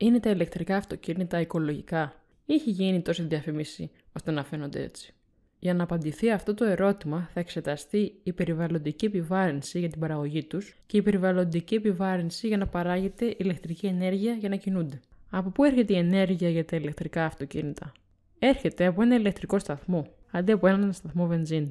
Είναι τα ηλεκτρικά αυτοκίνητα οικολογικά. Είχε γίνει τόση διαφήμιση ώστε να φαίνονται έτσι. Για να απαντηθεί αυτό το ερώτημα, θα εξεταστεί η περιβαλλοντική επιβάρυνση για την παραγωγή τους και η περιβαλλοντική επιβάρυνση για να παράγεται ηλεκτρική ενέργεια για να κινούνται. Από πού έρχεται η ενέργεια για τα ηλεκτρικά αυτοκίνητα, Έρχεται από ένα ηλεκτρικό σταθμό, αντί από έναν σταθμό βενζίνης.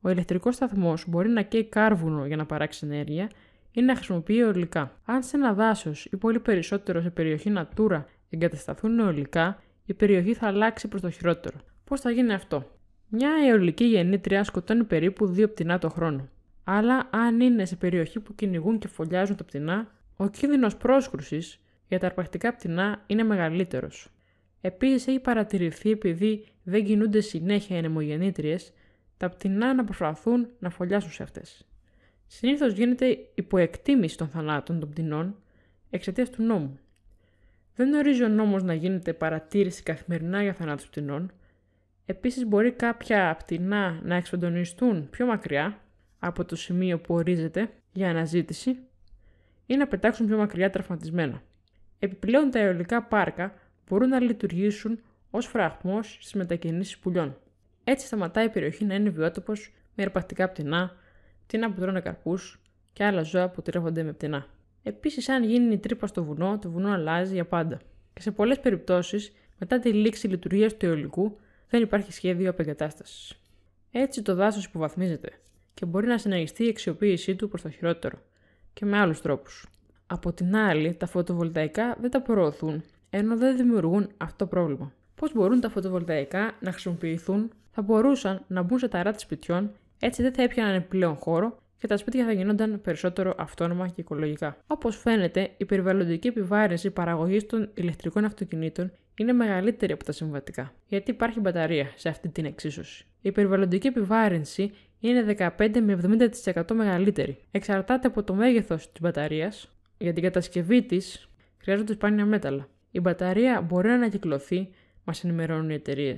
Ο ηλεκτρικός σταθμός μπορεί να καίει κάρβουνο για να παράξει ενέργεια είναι να χρησιμοποιεί ολικά. Αν σε ένα δάσος ή πολύ περισσότερο σε περιοχή Natura εγκατασταθούν αιωλικά, η περιοχή θα αλλάξει προς το χειρότερο. Πώς θα γίνει αυτό. Μια αιωλική γεννήτρια σκοτώνει περίπου δύο πτηνά το χρόνο. Αλλά αν είναι σε περιοχή που κυνηγούν και φωλιάζουν τα πτηνά, ο κίνδυνος πρόσκρουσης για τα αρπακτικά πτηνά είναι μεγαλύτερος. Επίσης, έχει παρατηρηθεί επειδή δεν κινούνται συνέχεια οι τα πτηνά να προσπαθούν να φωλιάσουν σε αυτές συνήθως γίνεται υποεκτίμηση των θανάτων των πτηνών εξαιτίας του νόμου. Δεν ορίζει ο νόμος να γίνεται παρατήρηση καθημερινά για θανάτους πτηνών. Επίσης μπορεί κάποια πτηνά να εξοντονιστούν πιο μακριά από το σημείο που ορίζεται για αναζήτηση ή να πετάξουν πιο μακριά τραυματισμένα. Επιπλέον, τα αερολικά πάρκα μπορούν να λειτουργήσουν ως φραγμός στις μετακινήσεις πουλιών. Έτσι, σταματάει η περιοχή να πεταξουν πιο μακρια τραυματισμενα επιπλεον τα αερολικα παρκα μπορουν να λειτουργησουν ως φραγμος στι μετακινησεις πουλιων ετσι σταματαει η περιοχη να ειναι βιοτοπος με αρπακτικά πτηνά, πτηνά που τρώνε καρπούς και άλλα ζώα που τρέφονται με πτηνά. Επίσης, αν γίνει η τρύπα στο βουνό, το βουνό αλλάζει για πάντα. Και σε πολλές περιπτώσεις, μετά τη λήξη λειτουργίας του αιωλικού, δεν υπάρχει σχέδιο απεγκατάστασης. Έτσι, το δάσος υποβαθμίζεται και μπορεί να συνεχιστεί η αξιοποίησή του προς το χειρότερο και με άλλους τρόπους. Από την άλλη, τα φωτοβολταϊκά δεν τα προωθούν, ενώ δεν δημιουργούν αυτό πρόβλημα. Πώς μπορούν τα φωτοβολταϊκά να χρησιμοποιηθούν, θα μπορούσαν να μπουν σε τα της σπιτιών έτσι δεν θα έπιαναν πλέον χώρο και τα σπίτια θα γινόνταν περισσότερο αυτόνομα και οικολογικά. Όπως φαίνεται, η περιβαλλοντική επιβάρυνση παραγωγής των ηλεκτρικών αυτοκινήτων είναι μεγαλύτερη από τα συμβατικά, γιατί υπάρχει μπαταρία σε αυτή την εξίσωση. Η περιβαλλοντική επιβάρυνση είναι 15 με 70% μεγαλύτερη. Εξαρτάται από το μέγεθος της μπαταρίας. Για την κατασκευή της χρειάζονται σπάνια μέταλλα. Η μπαταρία μπορεί να ανακυκλωθεί, μας ενημερώνουν οι εταιρείες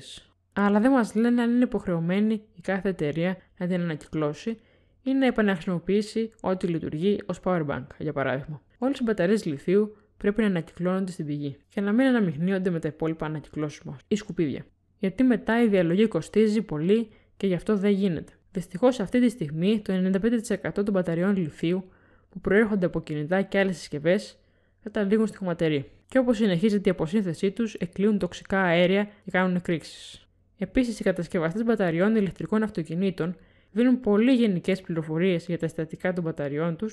αλλά δεν μας λένε αν είναι υποχρεωμένη η κάθε εταιρεία να την ανακυκλώσει ή να επαναχρησιμοποιήσει ό,τι λειτουργεί ως power bank, για παράδειγμα. Όλες οι μπαταρίες λιθίου πρέπει να ανακυκλώνονται στην πηγή και να μην αναμειχνύονται με τα υπόλοιπα ανακυκλώσιμα ή σκουπίδια. Γιατί μετά η διαλογή κοστίζει πολύ και γι' αυτό δεν γίνεται. Δυστυχώς αυτή τη στιγμή το 95% των μπαταριών λιθίου που προέρχονται από κινητά και άλλες συσκευές καταλήγουν στη χωματερή. Και όπως συνεχίζεται η αποσύνθεσή τους, εκλείουν τοξικά αέρια και κάνουν εκρήξεις. Επίσης, οι κατασκευαστές μπαταριών ηλεκτρικών αυτοκινήτων δίνουν πολύ γενικές πληροφορίες για τα συστατικά των μπαταριών τους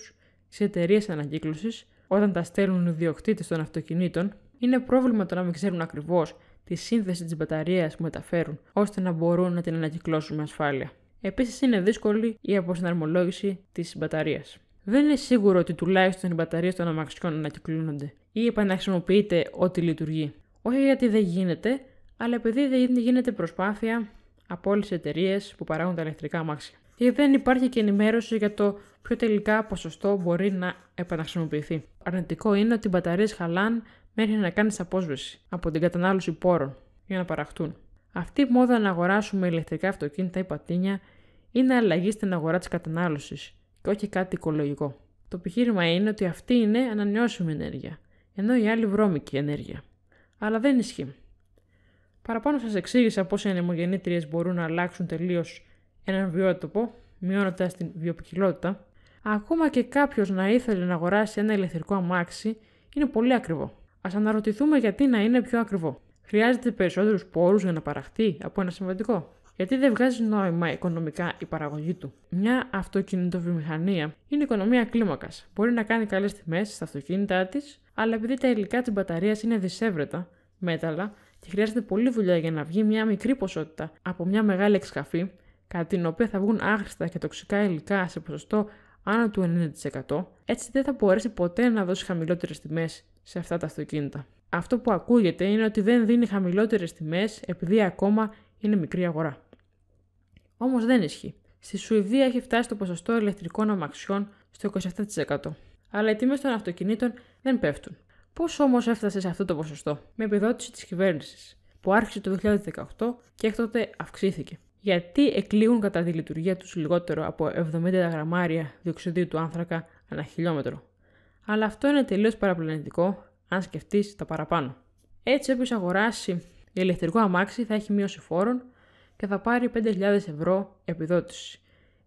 σε εταιρείες ανακύκλωσης όταν τα στέλνουν οι διοκτήτε των αυτοκινήτων. Είναι πρόβλημα το να μην ξέρουν ακριβώς τη σύνθεση της μπαταρίας που μεταφέρουν, ώστε να μπορούν να την ανακυκλώσουν με ασφάλεια. Επίσης, είναι δύσκολη η αποσυναρμολόγηση της μπαταρίας. Δεν είναι σίγουρο ότι τουλάχιστον οι μπαταρίες των αμαξιών ανακυκλώνονται ή επαναχρησιμοποιείται ό,τι λειτουργεί. Όχι γιατί δεν γίνεται, αλλά επειδή δεν γίνεται προσπάθεια από όλες τις εταιρείες που παράγουν τα ηλεκτρικά αμάξια. Και δεν υπάρχει και ενημέρωση για το ποιο τελικά ποσοστό μπορεί να επαναχρησιμοποιηθεί. Αρνητικό είναι ότι οι μπαταρίες χαλάν μέχρι να κάνεις απόσβεση από την κατανάλωση πόρων για να παραχτούν. Αυτή η μόδα να αγοράσουμε ηλεκτρικά αυτοκίνητα ή πατίνια είναι αλλαγή στην αγορά της κατανάλωσης και όχι κάτι οικολογικό. Το επιχείρημα είναι ότι αυτή είναι ανανεώσιμη ενέργεια, ενώ η άλλη βρώμικη ενέργεια. Αλλά δεν ισχύει. Παραπάνω σας εξήγησα πώς οι ανεμογεννήτριες μπορούν να αλλάξουν τελείως έναν βιότοπο, μειώνοντας την βιοποικιλότητα. Ακόμα και κάποιος να ήθελε να αγοράσει ένα ηλεκτρικό αμάξι, είναι πολύ ακριβό. Ας αναρωτηθούμε γιατί να είναι πιο ακριβό. Χρειάζεται περισσότερους πόρους για να παραχθεί από ένα συμβατικό. Γιατί δεν βγάζει νόημα οικονομικά η παραγωγή του. Μια αυτοκινητοβιομηχανία είναι οικονομία κλίμακας. Μπορεί να κάνει καλές τιμές στα αυτοκίνητά της, αλλά επειδή τα υλικά της μπαταρίας είναι δυσέβρετα, μέταλλα, και χρειάζεται πολλή δουλειά για να βγει μια μικρή ποσότητα από μια μεγάλη εξκαφή, κατά την οποία θα βγουν άχρηστα και τοξικά υλικά σε ποσοστό άνω του 90%, έτσι δεν θα μπορέσει ποτέ να δώσει χαμηλότερες τιμές σε αυτά τα αυτοκίνητα. Αυτό που ακούγεται είναι ότι δεν δίνει χαμηλότερες τιμές επειδή ακόμα είναι μικρή αγορά. Όμως δεν ισχύει. Στη Σουηδία έχει φτάσει το ποσοστό ηλεκτρικών αμαξιών στο 27%. Αλλά οι τιμές των αυτοκινήτων δεν πέφτουν. Πώς όμως έφτασες σε αυτό το ποσοστό, με επιδότηση της κυβέρνησης, που άρχισε το 2018 και έκτοτε αυξήθηκε. Γιατί εκλείουν κατά τη λειτουργία τους λιγότερο από 70 γραμμάρια διοξιδίου του άνθρακα ανά χιλιόμετρο. Αλλά αυτό είναι τελείως παραπλανητικό, αν σκεφτείς τα παραπάνω. Έτσι, όποιος αγοράσει ηλεκτρικό αμάξι θα έχει μείωση φόρων και θα πάρει 5.000 ευρώ επιδότηση.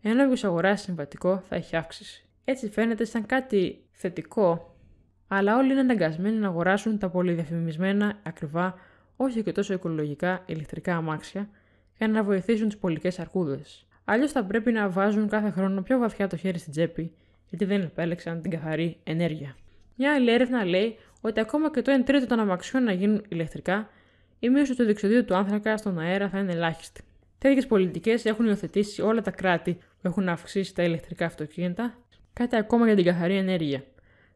Ενώ όποιος αγοράσει συμβατικό θα έχει αύξηση. Έτσι φαίνεται σαν κάτι θετικό αλλά όλοι είναι αναγκασμένοι να αγοράσουν τα πολυδιαφημισμένα, ακριβά, όχι και τόσο οικολογικά ηλεκτρικά αμάξια για να βοηθήσουν τις πολικές αρκούδες. Αλλιώς θα πρέπει να βάζουν κάθε χρόνο πιο βαθιά το χέρι στην τσέπη, γιατί δεν επέλεξαν την καθαρή ενέργεια. Μια άλλη έρευνα λέει ότι ακόμα και το 1 τρίτο των αμαξιών να γίνουν ηλεκτρικά, η μείωση του διοξιδίου του άνθρακα στον αέρα θα είναι ελάχιστη. Τέτοιες πολιτικές έχουν υιοθετήσει όλα τα κράτη που έχουν αυξήσει τα ηλεκτρικά αυτοκίνητα, κάτι ακόμα για την καθαρή ενέργεια.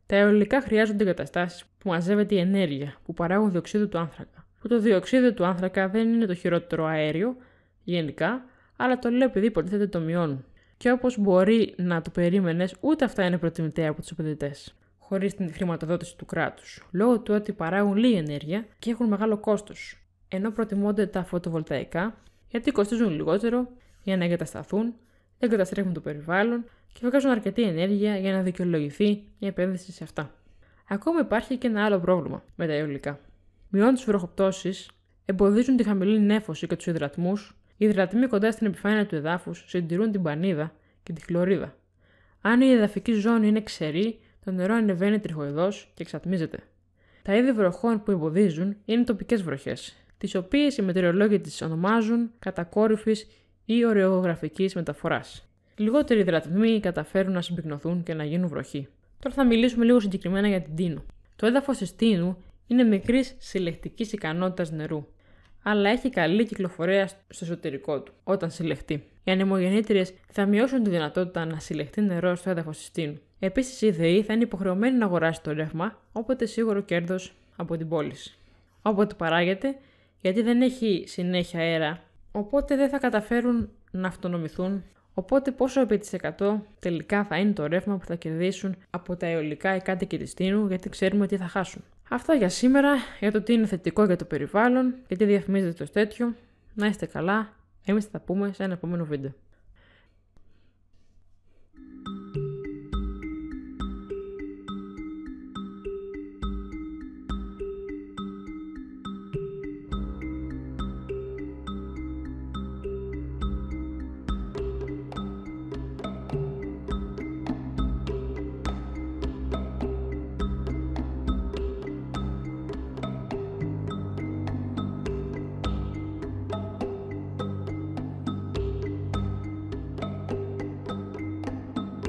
Τα αεολικά χρειάζονται εγκαταστάσεις που μαζεύεται η ενέργεια που παράγουν διοξείδιο του άνθρακα. Που το διοξείδιο του άνθρακα δεν είναι το χειρότερο αέριο γενικά, αλλά το λέω επειδή υποτίθεται το μειώνουν. Και όπως μπορεί να το περίμενες, ούτε αυτά είναι προτιμητέα από τους επενδυτές. Χωρίς την χρηματοδότηση του κράτους. Λόγω του ότι παράγουν λίγη ενέργεια και έχουν μεγάλο κόστος. Ενώ προτιμώνται τα φωτοβολταϊκά γιατί κοστίζουν λιγότερο για να εγκατασταθούν δεν καταστρέφουν το περιβάλλον και βγάζουν αρκετή ενέργεια για να δικαιολογηθεί η επένδυση σε αυτά. Ακόμα υπάρχει και ένα άλλο πρόβλημα με τα αιωλικά. Μειώνουν τις βροχοπτώσεις, εμποδίζουν τη χαμηλή νέφωση και τους υδρατμούς, οι υδρατμοί κοντά στην επιφάνεια του εδάφους συντηρούν την πανίδα και τη χλωρίδα. Αν η εδαφική ζώνη είναι ξερή, το νερό ανεβαίνει τριχοειδώ και εξατμίζεται. Τα είδη βροχών που εμποδίζουν είναι τοπικές βροχές, τις οποίες οι μετεωρολόγοι τις ονομάζουν κατακόρυφης ή ορεογραφική μεταφοράς. Λιγότεροι δρατμοί καταφέρουν να συμπυκνωθούν και να γίνουν βροχή. Τώρα θα μιλήσουμε λίγο συγκεκριμένα για την τίνου. Το έδαφος της τίνου είναι μικρής συλλεκτικής ικανότητας νερού, αλλά έχει καλή κυκλοφορία στο εσωτερικό του όταν συλλεχτεί. Οι ανεμογεννήτριες θα μειώσουν τη δυνατότητα να συλλεχτεί νερό στο έδαφος της τίνου. Επίσης, η ΔΕΗ θα είναι υποχρεωμένη να αγοράσει το ρεύμα, όποτε σίγουρο κέρδος από την πόλη. Όποτε παράγεται, γιατί δεν έχει συνέχεια αέρα οπότε δεν θα καταφέρουν να αυτονομηθούν. Οπότε πόσο επί της 100 τελικά θα είναι το ρεύμα που θα κερδίσουν από τα αιωλικά κάτι Κυριστίνου γιατί ξέρουμε τι θα χάσουν. Αυτά για σήμερα, για το τι είναι θετικό για το περιβάλλον, γιατί διαφημίζεται το τέτοιο. Να είστε καλά, εμείς θα τα πούμε σε ένα επόμενο βίντεο.